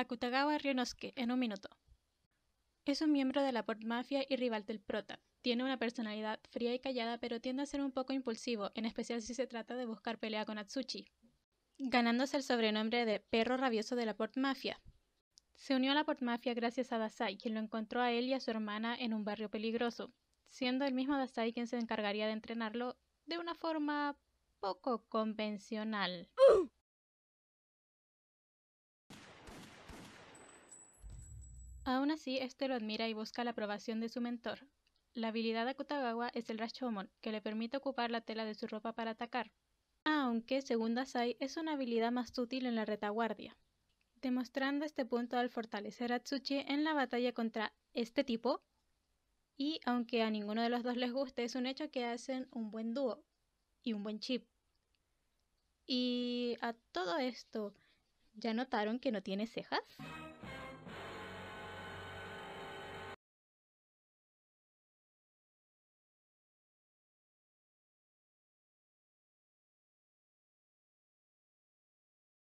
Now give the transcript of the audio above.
Akutagawa Ryunosuke en un minuto. Es un miembro de la Port Mafia y rival del prota. Tiene una personalidad fría y callada, pero tiende a ser un poco impulsivo, en especial si se trata de buscar pelea con Atsuchi, ganándose el sobrenombre de perro rabioso de la Port Mafia. Se unió a la Port Mafia gracias a Dasai, quien lo encontró a él y a su hermana en un barrio peligroso, siendo el mismo Dasai quien se encargaría de entrenarlo de una forma poco convencional. Aún así, este lo admira y busca la aprobación de su mentor. La habilidad de Akutagawa es el Rashomon, que le permite ocupar la tela de su ropa para atacar, aunque, según Asai, es una habilidad más útil en la retaguardia. Demostrando este punto al fortalecer a Tsuchi en la batalla contra este tipo, y aunque a ninguno de los dos les guste, es un hecho que hacen un buen dúo y un buen chip. Y a todo esto, ¿ya notaron que no tiene cejas?